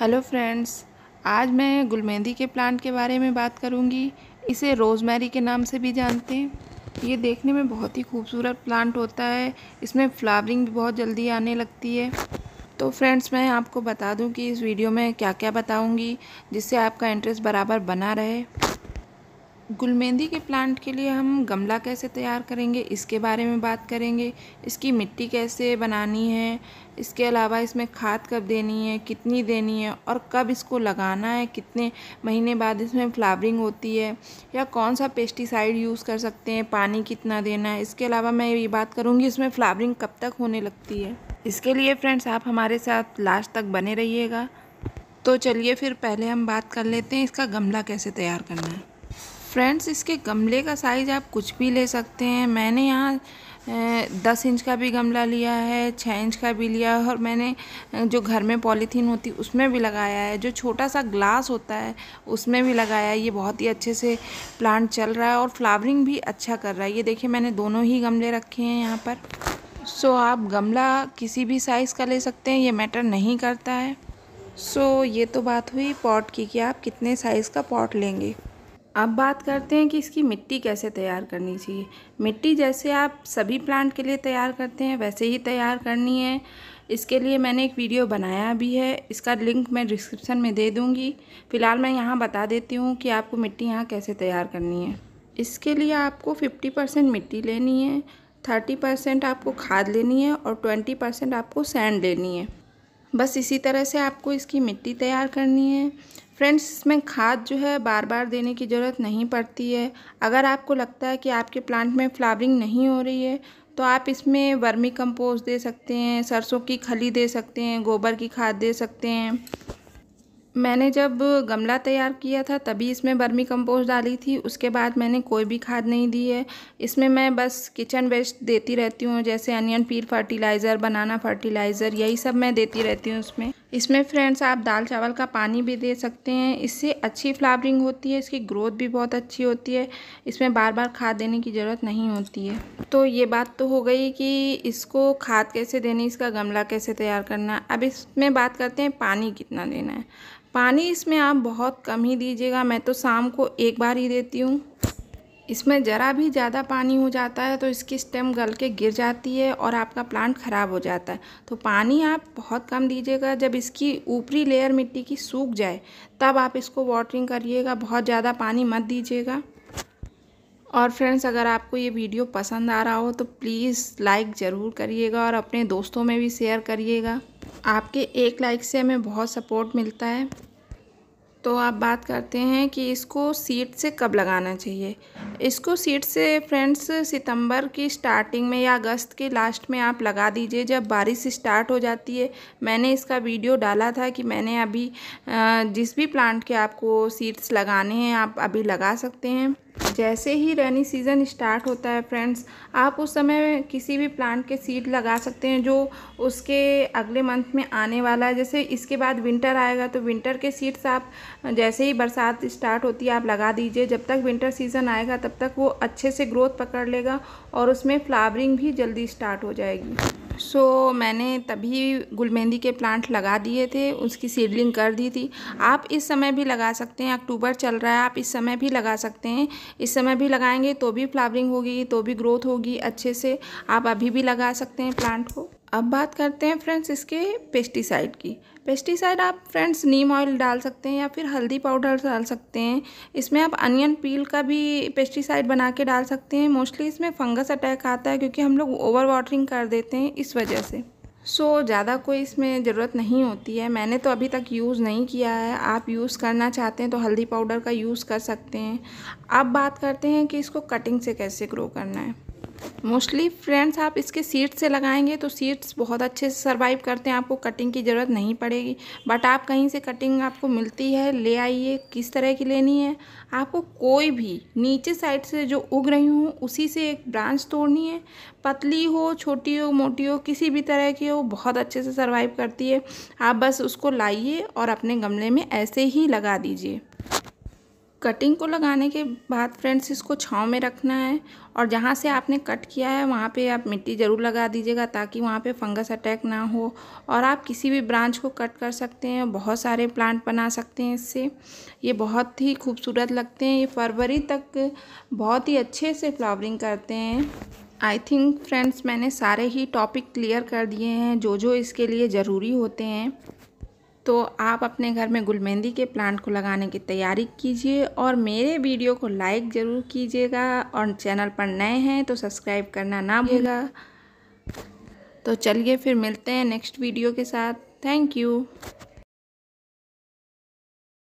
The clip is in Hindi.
हेलो फ्रेंड्स आज मैं गुलमेंदी के प्लांट के बारे में बात करूंगी इसे रोज़मेरी के नाम से भी जानते हैं ये देखने में बहुत ही खूबसूरत प्लांट होता है इसमें फ्लावरिंग भी बहुत जल्दी आने लगती है तो फ्रेंड्स मैं आपको बता दूं कि इस वीडियो में क्या क्या बताऊंगी जिससे आपका इंटरेस्ट बराबर बना रहे गुलमेंदी के प्लांट के लिए हम गमला कैसे तैयार करेंगे इसके बारे में बात करेंगे इसकी मिट्टी कैसे बनानी है इसके अलावा इसमें खाद कब देनी है कितनी देनी है और कब इसको लगाना है कितने महीने बाद इसमें फ्लावरिंग होती है या कौन सा पेस्टिसाइड यूज़ कर सकते हैं पानी कितना देना है इसके अलावा मैं ये बात करूँगी इसमें फ्लावरिंग कब तक होने लगती है इसके लिए फ्रेंड्स आप हमारे साथ लास्ट तक बने रहिएगा तो चलिए फिर पहले हम बात कर लेते हैं इसका गमला कैसे तैयार करना है फ्रेंड्स इसके गमले का साइज़ आप कुछ भी ले सकते हैं मैंने यहाँ दस इंच का भी गमला लिया है छः इंच का भी लिया है और मैंने जो घर में पॉलीथीन होती उसमें भी लगाया है जो छोटा सा ग्लास होता है उसमें भी लगाया है ये बहुत ही अच्छे से प्लांट चल रहा है और फ्लावरिंग भी अच्छा कर रहा है ये देखिए मैंने दोनों ही गमले रखे हैं यहाँ पर सो आप गमला किसी भी साइज़ का ले सकते हैं ये मैटर नहीं करता है सो ये तो बात हुई पॉट की कि आप कितने साइज़ का पॉट लेंगे अब बात करते हैं कि इसकी मिट्टी कैसे तैयार करनी चाहिए मिट्टी जैसे आप सभी प्लांट के लिए तैयार करते हैं वैसे ही तैयार करनी है इसके लिए मैंने एक वीडियो बनाया भी है इसका लिंक मैं डिस्क्रिप्शन में दे दूँगी फ़िलहाल मैं यहाँ बता देती हूँ कि आपको मिट्टी यहाँ कैसे तैयार करनी है इसके लिए आपको फिफ्टी परसेंट मिट्टी लेनी है थर्टी परसेंट आपको खाद लेनी है और ट्वेंटी परसेंट आपको सैंड लेनी है बस इसी तरह से आपको इसकी मिट्टी तैयार करनी है फ्रेंड्स इसमें खाद जो है बार बार देने की ज़रूरत नहीं पड़ती है अगर आपको लगता है कि आपके प्लांट में फ्लावरिंग नहीं हो रही है तो आप इसमें वर्मी कंपोस्ट दे सकते हैं सरसों की खली दे सकते हैं गोबर की खाद दे सकते हैं मैंने जब गमला तैयार किया था तभी इसमें बर्मी कंपोस्ट डाली थी उसके बाद मैंने कोई भी खाद नहीं दी है इसमें मैं बस किचन वेस्ट देती रहती हूँ जैसे अनियन पील फर्टिलाइज़र बनाना फर्टिलाइज़र यही सब मैं देती रहती हूँ उसमें इसमें फ्रेंड्स आप दाल चावल का पानी भी दे सकते हैं इससे अच्छी फ्लावरिंग होती है इसकी ग्रोथ भी बहुत अच्छी होती है इसमें बार बार खाद देने की ज़रूरत नहीं होती है तो ये बात तो हो गई कि इसको खाद कैसे देनी इसका गमला कैसे तैयार करना अब इसमें बात करते हैं पानी कितना देना है पानी इसमें आप बहुत कम ही दीजिएगा मैं तो शाम को एक बार ही देती हूँ इसमें ज़रा भी ज़्यादा पानी हो जाता है तो इसकी स्टेम गल के गिर जाती है और आपका प्लांट ख़राब हो जाता है तो पानी आप बहुत कम दीजिएगा जब इसकी ऊपरी लेयर मिट्टी की सूख जाए तब आप इसको वाटरिंग करिएगा बहुत ज़्यादा पानी मत दीजिएगा और फ्रेंड्स अगर आपको ये वीडियो पसंद आ रहा हो तो प्लीज़ लाइक ज़रूर करिएगा और अपने दोस्तों में भी शेयर करिएगा आपके एक लाइक से हमें बहुत सपोर्ट मिलता है तो आप बात करते हैं कि इसको सीड से कब लगाना चाहिए इसको सीड से फ्रेंड्स सितंबर की स्टार्टिंग में या अगस्त के लास्ट में आप लगा दीजिए जब बारिश स्टार्ट हो जाती है मैंने इसका वीडियो डाला था कि मैंने अभी जिस भी प्लांट के आपको सीड्स लगाने हैं आप अभी लगा सकते हैं जैसे ही रेनी सीज़न स्टार्ट होता है फ्रेंड्स आप उस समय किसी भी प्लांट के सीड लगा सकते हैं जो उसके अगले मंथ में आने वाला है जैसे इसके बाद विंटर आएगा तो विंटर के सीड्स आप जैसे ही बरसात स्टार्ट होती है आप लगा दीजिए जब तक विंटर सीज़न आएगा तब तक वो अच्छे से ग्रोथ पकड़ लेगा और उसमें फ्लावरिंग भी जल्दी स्टार्ट हो जाएगी सो so, मैंने तभी गुलमेंदी के प्लांट लगा दिए थे उसकी सीडलिंग कर दी थी आप इस समय भी लगा सकते हैं अक्टूबर चल रहा है आप इस समय भी लगा सकते हैं इस समय भी लगाएंगे तो भी फ्लावरिंग होगी तो भी ग्रोथ होगी अच्छे से आप अभी भी लगा सकते हैं प्लांट को अब बात करते हैं फ्रेंड्स इसके पेस्टिसाइड की पेस्टिसाइड आप फ्रेंड्स नीम ऑयल डाल सकते हैं या फिर हल्दी पाउडर डाल सकते हैं इसमें आप अनियन पील का भी पेस्टिसाइड बना के डाल सकते हैं मोस्टली इसमें फंगस अटैक आता है क्योंकि हम लोग ओवर वाटरिंग कर देते हैं इस वजह से सो so, ज़्यादा कोई इसमें ज़रूरत नहीं होती है मैंने तो अभी तक यूज़ नहीं किया है आप यूज़ करना चाहते हैं तो हल्दी पाउडर का यूज़ कर सकते हैं अब बात करते हैं कि इसको कटिंग से कैसे ग्रो करना है मोस्टली फ्रेंड्स आप इसके सीड्स से लगाएंगे तो सीड्स बहुत अच्छे से सर्वाइव करते हैं आपको कटिंग की ज़रूरत नहीं पड़ेगी बट आप कहीं से कटिंग आपको मिलती है ले आइए किस तरह की लेनी है आपको कोई भी नीचे साइड से जो उग रही हूँ उसी से एक ब्रांच तोड़नी है पतली हो छोटी हो मोटी हो किसी भी तरह की हो बहुत अच्छे से सर्वाइव करती है आप बस उसको लाइए और अपने गमले में ऐसे ही लगा दीजिए कटिंग को लगाने के बाद फ्रेंड्स इसको छाँव में रखना है और जहाँ से आपने कट किया है वहाँ पे आप मिट्टी ज़रूर लगा दीजिएगा ताकि वहाँ पे फंगस अटैक ना हो और आप किसी भी ब्रांच को कट कर सकते हैं बहुत सारे प्लांट बना सकते हैं इससे ये बहुत ही खूबसूरत लगते हैं ये फरवरी तक बहुत ही अच्छे से फ्लावरिंग करते हैं आई थिंक फ्रेंड्स मैंने सारे ही टॉपिक क्लियर कर दिए हैं जो जो इसके लिए ज़रूरी होते हैं तो आप अपने घर में गुल मेहंदी के प्लांट को लगाने की तैयारी कीजिए और मेरे वीडियो को लाइक ज़रूर कीजिएगा और चैनल पर नए हैं तो सब्सक्राइब करना ना भूलिएगा तो चलिए फिर मिलते हैं नेक्स्ट वीडियो के साथ थैंक यू